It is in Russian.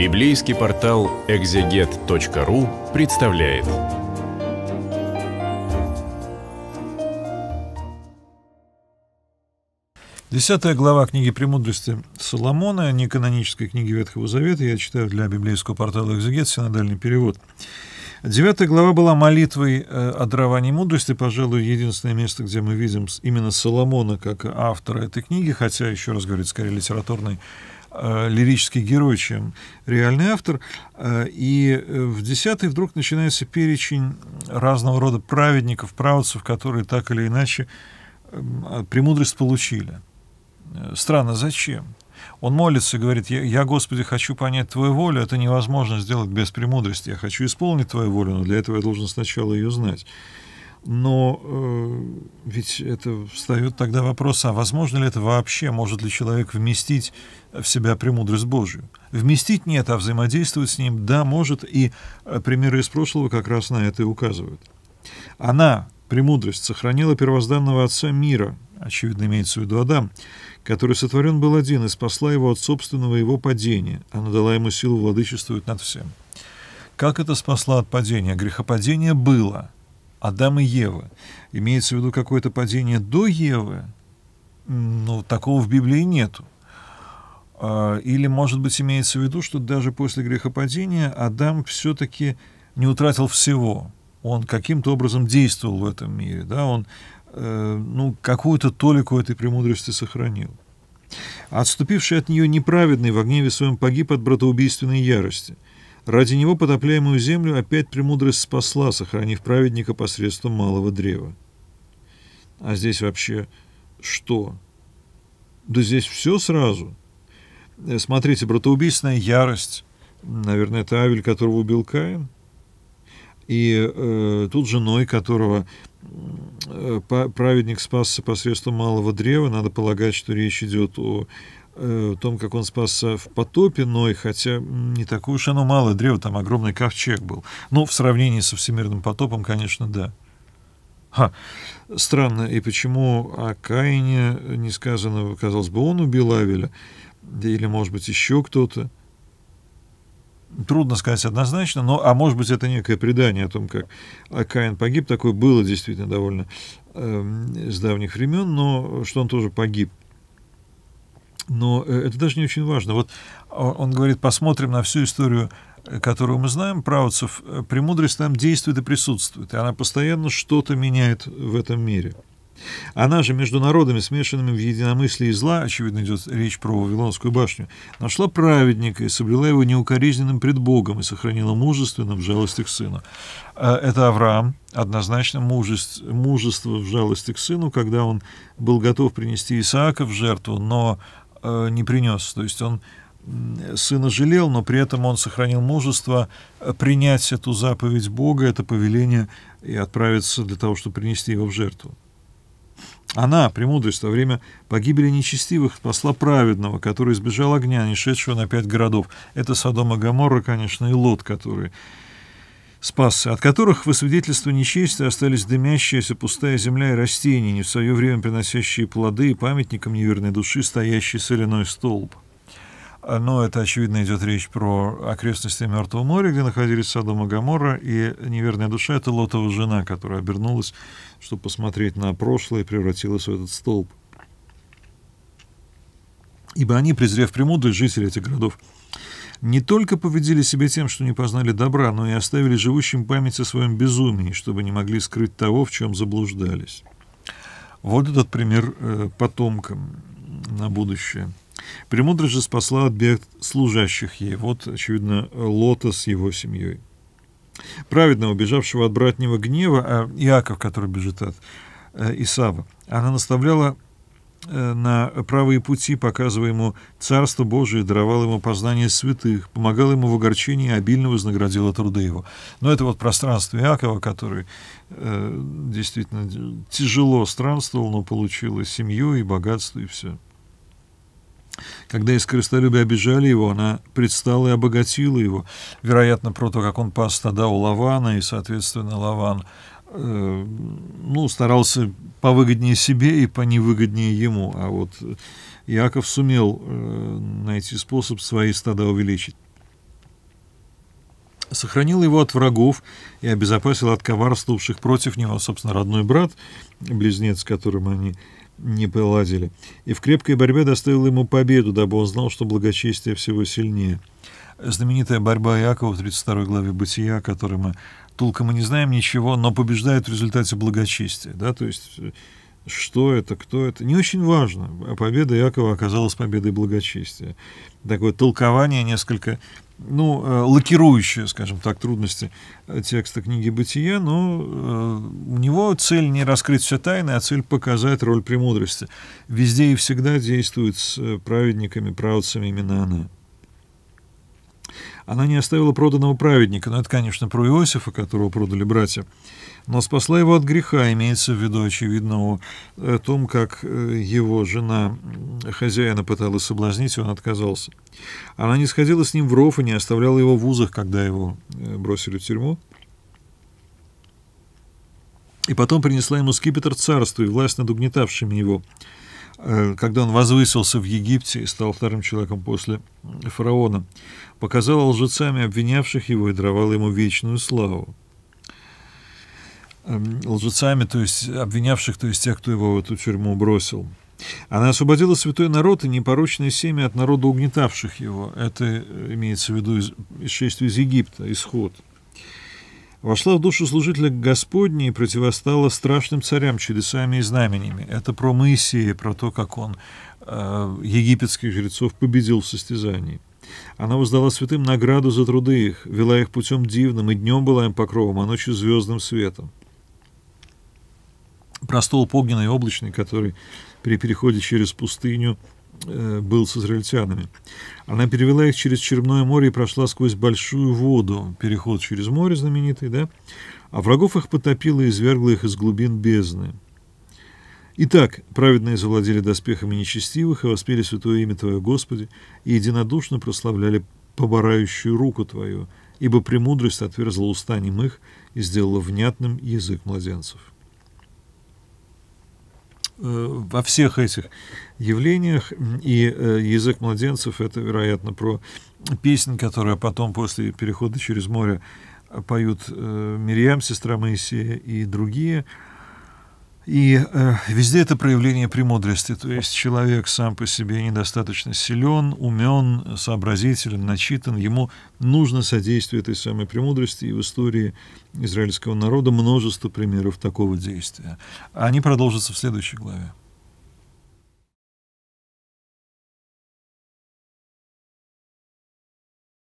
Библейский портал экзегет.ру представляет. Десятая глава книги «Премудрости» Соломона, не канонической книги Ветхого Завета, я читаю для библейского портала «Экзегет», синодальный перевод. Девятая глава была молитвой э, о даровании мудрости, пожалуй, единственное место, где мы видим именно Соломона как автора этой книги, хотя, еще раз говорю, скорее литературный Э, лирический герой, чем реальный автор. Э, и э, в десятый вдруг начинается перечень разного рода праведников, правоцев, которые так или иначе премудрость получили. Странно, зачем? Он молится и говорит, я, я, Господи, хочу понять Твою волю, это невозможно сделать без премудрости. Я хочу исполнить Твою волю, но для этого я должен сначала ее знать. Но э, ведь это встает тогда вопрос, а возможно ли это вообще, может ли человек вместить в себя премудрость Божию? Вместить нет, а взаимодействовать с ним, да, может, и э, примеры из прошлого как раз на это и указывают. Она, премудрость, сохранила первозданного отца мира, очевидно, имеется в виду Адам, который сотворен был один и спасла его от собственного его падения. Она дала ему силу владычествовать над всем. Как это спасла от падения? Грехопадение было – Адам и Ева. Имеется в виду какое-то падение до Евы? Ну, такого в Библии нету. А, или, может быть, имеется в виду, что даже после грехопадения Адам все-таки не утратил всего. Он каким-то образом действовал в этом мире, да, он э, ну, какую-то толику этой премудрости сохранил. Отступивший от нее неправедный в гневе своем погиб от братоубийственной ярости – Ради него потопляемую землю опять премудрость спасла, сохранив праведника посредством малого древа. А здесь вообще что? Да здесь все сразу. Э, смотрите, братоубийственная ярость. Наверное, это Авель, которого убил Каин. И э, тут женой, которого э, праведник спасся посредством малого древа. Надо полагать, что речь идет о Э, о том, как он спасся в потопе но и хотя не такое уж оно малое древо, там огромный ковчег был. Но ну, в сравнении со всемирным потопом, конечно, да. Ха, странно, и почему о Каине не сказано, казалось бы, он убил Авеля, или, может быть, еще кто-то? Трудно сказать однозначно, но, а может быть, это некое предание о том, как Акаин погиб, такое было действительно довольно э, с давних времен, но что он тоже погиб но э, это даже не очень важно. Вот а, он говорит, посмотрим на всю историю э, которую мы знаем, правоцев, э, премудрость там действует и присутствует, и она постоянно что-то меняет в этом мире. Она же между народами, смешанными в единомыслии и зла, очевидно, идет речь про Вавилонскую башню, нашла праведника и соблюла его неукоризненным пред Богом и сохранила мужественным в жалости к сыну. Это Авраам, однозначно мужество, мужество в жалости к сыну, когда он был готов принести Исаака в жертву, но Э, не принес. То есть он сына жалел, но при этом он сохранил мужество э, принять эту заповедь Бога, это повеление, и отправиться для того, чтобы принести его в жертву. Она, премудрость, во время погибели нечестивых спасла праведного, который избежал огня, не шедшего на пять городов. Это Содом и Гаморра, конечно, и Лот, который спасся, от которых во свидетельство нечестия остались дымящаяся пустая земля и растения, не в свое время приносящие плоды и памятником неверной души стоящий соляной столб. А, но это, очевидно, идет речь про окрестности Мертвого моря, где находились Содом и Гамора, и неверная душа — это Лотова жена, которая обернулась, чтобы посмотреть на прошлое, и превратилась в этот столб. Ибо они, презрев премудрость, жители этих городов, не только поведели себя тем, что не познали добра, но и оставили живущим память о своем безумии, чтобы не могли скрыть того, в чем заблуждались. Вот этот пример э, потомкам на будущее. Премудрость же спасла от бед служащих ей. Вот, очевидно, Лота с его семьей. Праведного, бежавшего от братнего гнева, а Иаков, который бежит от э, Исава, она наставляла Э, на правые пути, показывая ему Царство Божие, даровал ему познание святых, помогал ему в огорчении и обильно вознаградило труды его. Но это вот пространство Иакова, который э, действительно тяжело странствовал, но получил и семью, и богатство, и все. Когда из крестолюбия обижали его, она предстала и обогатила его, вероятно, про то, как он пас тогда у Лавана, и, соответственно, Лаван Э, ну, старался повыгоднее себе и поневыгоднее ему. А вот Яков сумел э, найти способ свои стада увеличить. Сохранил его от врагов и обезопасил от коварствовавших против него, собственно, родной брат, близнец, с которым они не поладили. И в крепкой борьбе доставил ему победу, дабы он знал, что благочестие всего сильнее знаменитая борьба Иакова в 32 главе «Бытия», о которой мы толком и не знаем ничего, но побеждает в результате благочестия. Да? То есть э, что это, кто это, не очень важно. А победа Иакова оказалась победой благочестия. Такое толкование несколько, ну, э, лакирующее, скажем так, трудности э, текста книги «Бытия», но у него цель не раскрыть все тайны, а цель показать роль премудрости. Везде и всегда действует с праведниками, правцами именно она. Она не оставила проданного праведника, но ну, это, конечно, про Иосифа, которого продали братья, но спасла его от греха, имеется в виду, очевидно, о том, как э, его жена хозяина пыталась соблазнить, и он отказался. Она не сходила с ним в ров и не оставляла его в узах, когда его э, бросили в тюрьму. И потом принесла ему скипетр царства и власть над угнетавшими его – Э, когда он возвысился в Египте и стал вторым человеком после фараона, показал лжецами обвинявших его и даровал ему вечную славу. Эм, лжецами, то есть обвинявших, то есть тех, кто его в эту тюрьму бросил. Она освободила святой народ и непорочное семя от народа, угнетавших его. Это имеется в виду из, из из Египта, исход – вошла в душу служителя Господней и противостала страшным царям, чудесами и знамениями. Это про Моисея, про то, как он э, египетских жрецов победил в состязании. Она воздала святым награду за труды их, вела их путем дивным, и днем была им покровом, а ночью звездным светом. Простол столб и облачный, который при переходе через пустыню – Э, был с израильтянами. Она перевела их через Черное море и прошла сквозь большую воду, переход через море знаменитый, да? А врагов их потопила и извергла их из глубин бездны. Итак, праведные завладели доспехами нечестивых и воспели святое имя Твое, Господи, и единодушно прославляли поборающую руку Твою, ибо премудрость отверзла уста немых и сделала внятным язык младенцев. Э, во всех этих явлениях, и э, язык младенцев — это, вероятно, про песнь, которая потом после перехода через море поют э, Мирьям, сестра Моисея и другие — и э, везде это проявление премудрости, то есть человек сам по себе недостаточно силен, умен, сообразителен, начитан, ему нужно содействие этой самой премудрости, и в истории израильского народа множество примеров такого действия. Они продолжатся в следующей главе.